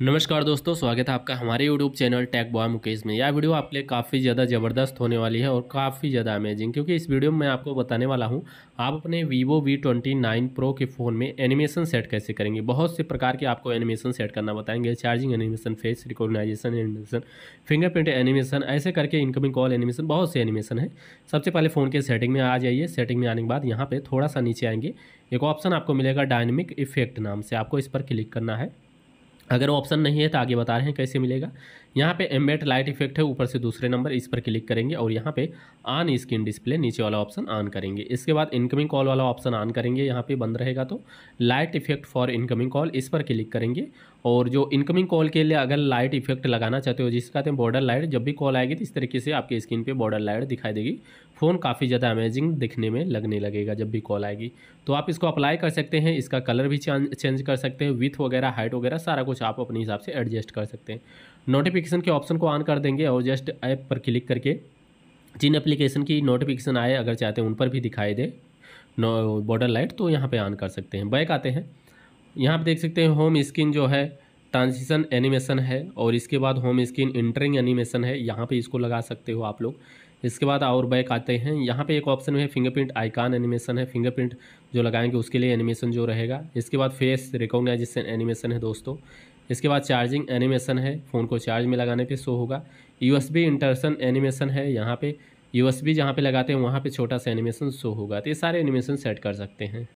नमस्कार दोस्तों स्वागत है आपका हमारे YouTube channel tag boy Mukesh में यह वीडियो आपके लिए काफ़ी ज़्यादा ज़बरदस्त होने वाली है और काफ़ी ज़्यादा अमेजिंग क्योंकि इस वीडियो में मैं आपको बताने वाला हूं आप अपने Vivo V29 Pro के फ़ोन में एनिमेशन सेट कैसे करेंगे बहुत से प्रकार के आपको एनिमेशन सेट करना बताएंगे charging animation face recognization animation fingerprint animation ऐसे करके इनकमिंग कॉल एनिमेशन बहुत से एनिमेशन है सबसे पहले फ़ोन के सेटिंग में आ जाइए सेटिंग में आने के बाद यहाँ पर थोड़ा सा नीचे आएंगे एक ऑप्शन आपको मिलेगा डायनेमिक इफेक्ट नाम से आपको इस पर क्लिक करना है अगर वो ऑप्शन नहीं है तो आगे बता रहे हैं कैसे मिलेगा यहाँ पे एम्बेट लाइट इफेक्ट है ऊपर से दूसरे नंबर इस पर क्लिक करेंगे और यहाँ पे ऑन स्क्रीन डिस्प्ले नीचे वाला ऑप्शन ऑन करेंगे इसके बाद इनकमिंग कॉल वाला ऑप्शन ऑन करेंगे यहाँ पे बंद रहेगा तो light effect for incoming call इस पर क्लिक करेंगे और जो इनकमिंग कॉल के लिए अगर लाइट इफेक्ट लगाना चाहते हो जिसका कहते बॉर्डर लाइट जब भी कॉल आएगी तो इस तरीके से आपकी स्क्रीन पर बॉर्डर लाइट दिखाई देगी फ़ोन काफ़ी ज़्यादा अमेजिंग दिखने में लगने लगेगा जब भी कॉल आएगी तो आप इसको अप्लाई कर सकते हैं इसका कलर भी चेंज कर सकते हैं विथ वगैरह हाइट वगैरह सारा कुछ कुछ आप अपने हिसाब से एडजस्ट कर सकते हैं नोटिफिकेशन के ऑप्शन को ऑन कर देंगे और जस्ट ऐप पर क्लिक करके जिन एप्लीकेशन की नोटिफिकेशन आए अगर चाहते हैं उन पर भी दिखाई दे नो बॉर्डर लाइट तो यहाँ पे ऑन कर सकते हैं बैक आते हैं यहाँ पे देख सकते हैं होम स्क्रीन जो है ट्रांजिशन एनिमेशन है और इसके बाद होम स्क्रीन इंटरिंग एनिमेशन है यहाँ पे इसको लगा सकते हो आप लोग इसके बाद और बैक आते हैं यहाँ पे एक ऑप्शन है फिंगरप्रिंट आइकान एनिमेशन है फिंगरप्रिंट जो लगाएंगे उसके लिए एनिमेशन जो रहेगा इसके बाद फेस रिकोगनाइजेशन एनिमेशन है दोस्तों इसके बाद चार्जिंग एनिमेशन है फ़ोन को चार्ज में लगाने पे शो होगा यूएसबी इंटरसन एनिमेशन है यहाँ पे यू जहाँ बी लगाते हैं वहाँ पर छोटा सा एनिमेशन शो होगा तो ये सारे एनिमेशन सेट कर सकते हैं